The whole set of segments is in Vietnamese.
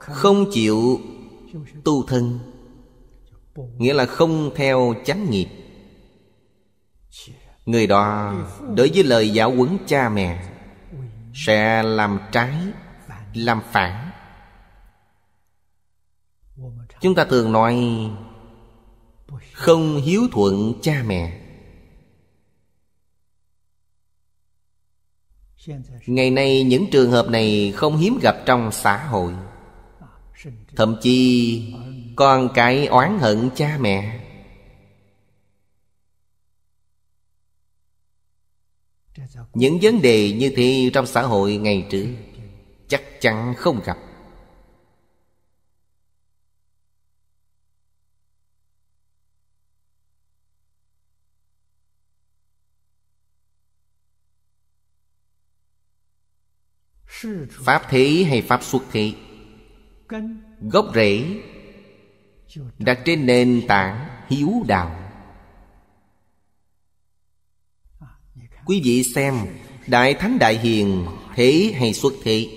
không chịu tu thân nghĩa là không theo chánh nghiệp người đó đối với lời giáo huấn cha mẹ sẽ làm trái làm phản chúng ta thường nói không hiếu thuận cha mẹ ngày nay những trường hợp này không hiếm gặp trong xã hội thậm chí con cái oán hận cha mẹ những vấn đề như thế trong xã hội ngày trước chắc chắn không gặp pháp thế hay pháp xuất thế gốc rễ đặt trên nền tảng hiếu đạo quý vị xem đại thánh đại hiền thế hay xuất thế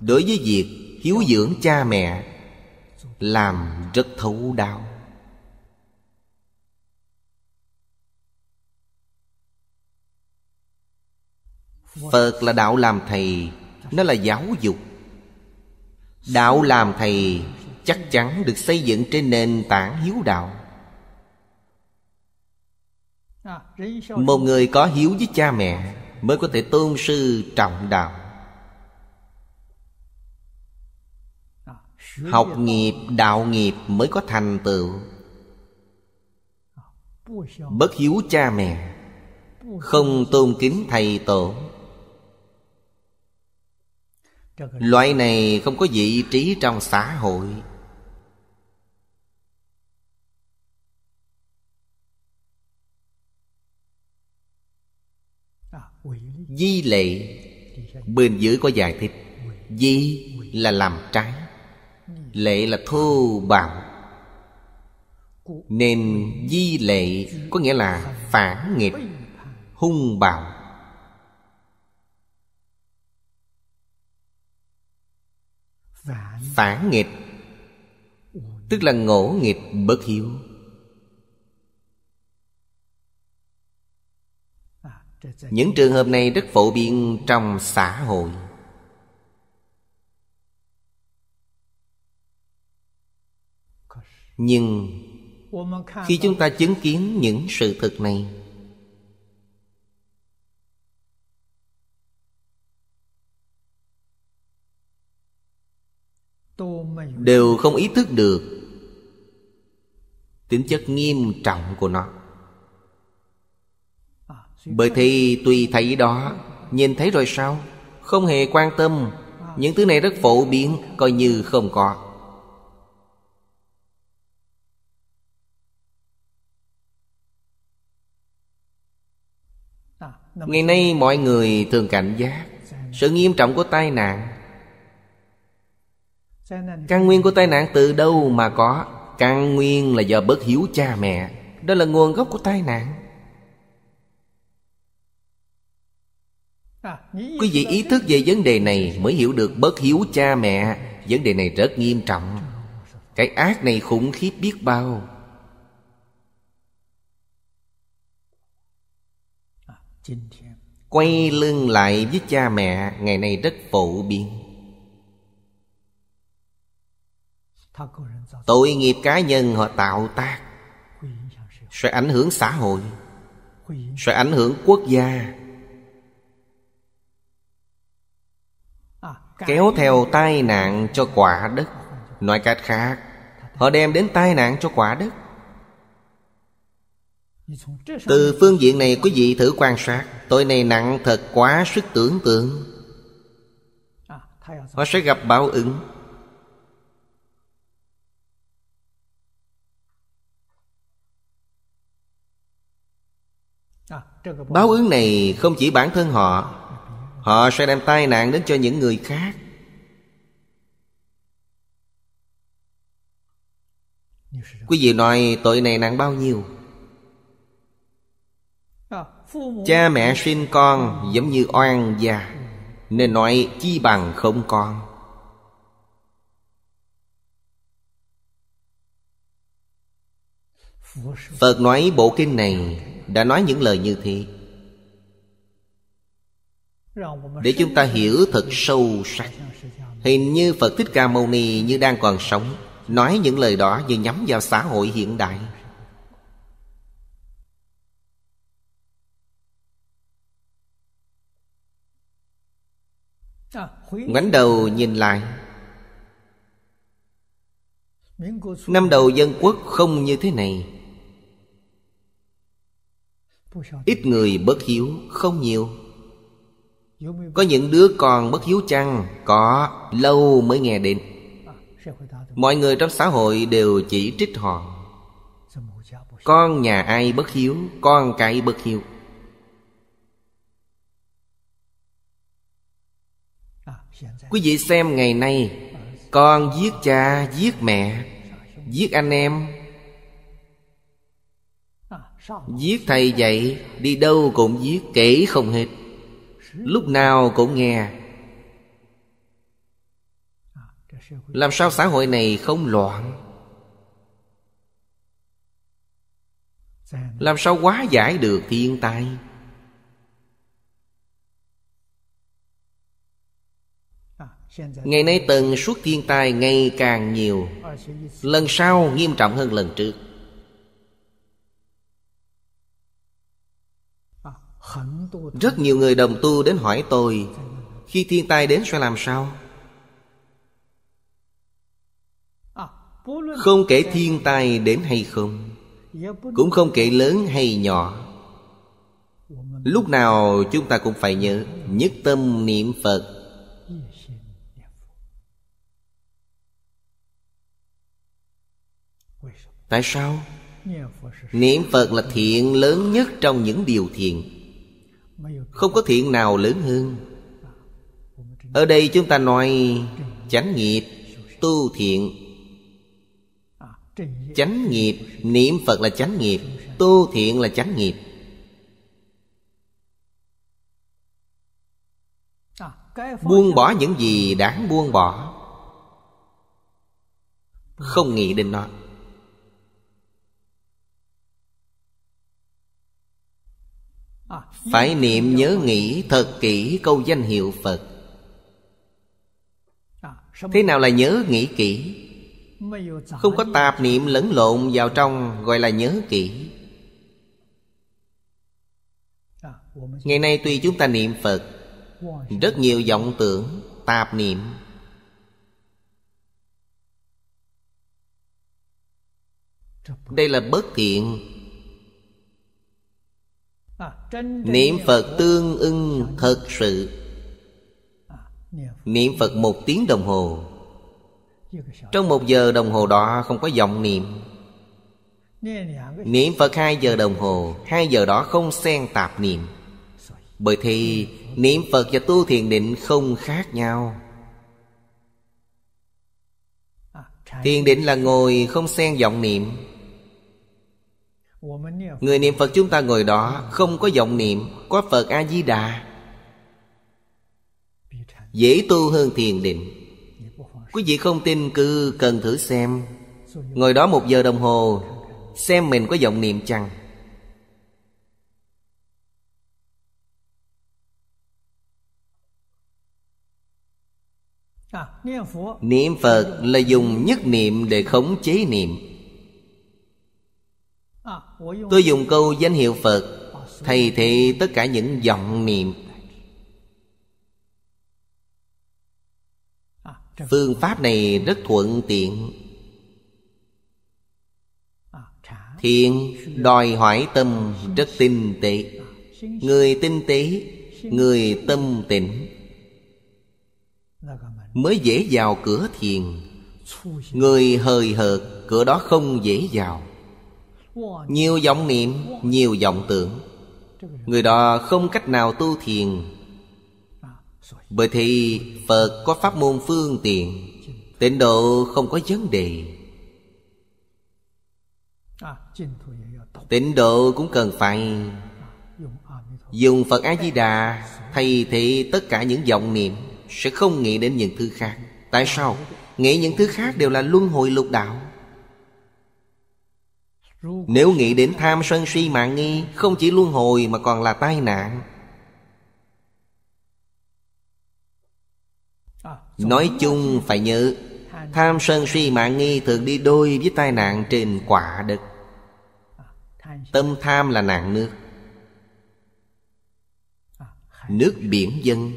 đối với việc hiếu dưỡng cha mẹ làm rất thấu đáo phật là đạo làm thầy nó là giáo dục đạo làm thầy chắc chắn được xây dựng trên nền tảng hiếu đạo một người có hiếu với cha mẹ mới có thể tôn sư trọng đạo học nghiệp đạo nghiệp mới có thành tựu bất hiếu cha mẹ không tôn kính thầy tổ loại này không có vị trí trong xã hội à, di lệ bên dưới có giải thích di là làm trái lệ là thô bạo nên di lệ có nghĩa là phản nghịch hung bạo phản nghịch tức là ngỗ nghịch bất hiếu những trường hợp này rất phổ biến trong xã hội nhưng khi chúng ta chứng kiến những sự thực này đều không ý thức được tính chất nghiêm trọng của nó bởi thì tùy thấy đó nhìn thấy rồi sao không hề quan tâm những thứ này rất phổ biến coi như không có ngày nay mọi người thường cảnh giác sự nghiêm trọng của tai nạn căn nguyên của tai nạn từ đâu mà có căn nguyên là do bất hiếu cha mẹ đó là nguồn gốc của tai nạn à, quý vị ý thức về vấn đề này mới hiểu được bất hiếu cha mẹ vấn đề này rất nghiêm trọng cái ác này khủng khiếp biết bao à, quay lưng lại với cha mẹ ngày nay rất phổ biến tội nghiệp cá nhân họ tạo tác sẽ ảnh hưởng xã hội sẽ ảnh hưởng quốc gia à, kéo theo tai nạn cho quả đất nói cách khác họ đem đến tai nạn cho quả đất từ phương diện này quý vị thử quan sát Tội này nặng thật quá sức tưởng tượng à, Họ sẽ gặp báo ứng À, báo ứng này không chỉ bản thân họ họ sẽ đem tai nạn đến cho những người khác quý vị nói tội này nặng bao nhiêu à, cha mẹ sinh con giống như oan già nên nói chi bằng không con phật nói bộ kinh này đã nói những lời như thế để chúng ta hiểu thật sâu sắc hình như phật thích ca mâu ni như đang còn sống nói những lời đó như nhắm vào xã hội hiện đại ngoảnh đầu nhìn lại năm đầu dân quốc không như thế này Ít người bất hiếu không nhiều Có những đứa còn bất hiếu chăng Có lâu mới nghe đến Mọi người trong xã hội đều chỉ trích họ Con nhà ai bất hiếu Con cái bất hiếu Quý vị xem ngày nay Con giết cha, giết mẹ Giết anh em Giết thầy dạy Đi đâu cũng giết kể không hết Lúc nào cũng nghe Làm sao xã hội này không loạn Làm sao quá giải được thiên tai Ngày nay tần suất thiên tai ngày càng nhiều Lần sau nghiêm trọng hơn lần trước Rất nhiều người đồng tu đến hỏi tôi Khi thiên tai đến sẽ làm sao? Không kể thiên tai đến hay không Cũng không kể lớn hay nhỏ Lúc nào chúng ta cũng phải nhớ Nhất tâm niệm Phật Tại sao? Niệm Phật là thiện lớn nhất trong những điều thiện không có thiện nào lớn hơn Ở đây chúng ta nói Chánh nghiệp Tu thiện Chánh nghiệp Niệm Phật là chánh nghiệp Tu thiện là chánh nghiệp Buông bỏ những gì đáng buông bỏ Không nghĩ đến nó phải niệm nhớ nghĩ thật kỹ câu danh hiệu phật thế nào là nhớ nghĩ kỹ không có tạp niệm lẫn lộn vào trong gọi là nhớ kỹ ngày nay tuy chúng ta niệm phật rất nhiều vọng tưởng tạp niệm đây là bất thiện Niệm Phật tương ưng thật sự Niệm Phật một tiếng đồng hồ Trong một giờ đồng hồ đó không có vọng niệm Niệm Phật hai giờ đồng hồ Hai giờ đó không xen tạp niệm Bởi thì niệm Phật và tu thiền định không khác nhau Thiền định là ngồi không xen vọng niệm Người niệm Phật chúng ta ngồi đó Không có vọng niệm Có Phật A-di-đà Dễ tu hơn thiền định Quý vị không tin cứ cần thử xem Ngồi đó một giờ đồng hồ Xem mình có vọng niệm chăng à, Niệm Phật là dùng nhất niệm để khống chế niệm Tôi dùng câu danh hiệu Phật Thầy thì tất cả những vọng niệm Phương pháp này rất thuận tiện Thiện đòi hỏi tâm rất tinh tế Người tinh tế Người tâm tĩnh Mới dễ vào cửa thiền Người hời hợt Cửa đó không dễ vào nhiều vọng niệm Nhiều vọng tưởng Người đó không cách nào tu thiền Bởi thì Phật có pháp môn phương tiện Tịnh độ không có vấn đề Tịnh độ cũng cần phải Dùng Phật A-di-đà Thay thì tất cả những vọng niệm Sẽ không nghĩ đến những thứ khác Tại sao? Nghĩ những thứ khác đều là luân hồi lục đạo nếu nghĩ đến tham sân si mạng nghi Không chỉ luân hồi mà còn là tai nạn Nói chung phải nhớ Tham sân si mạng nghi thường đi đôi với tai nạn trên quả đực Tâm tham là nạn nước Nước biển dân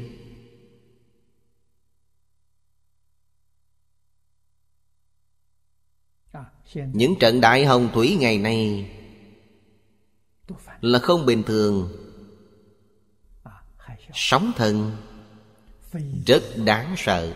những trận đại hồng thủy ngày nay là không bình thường à, sóng thần rất đáng sợ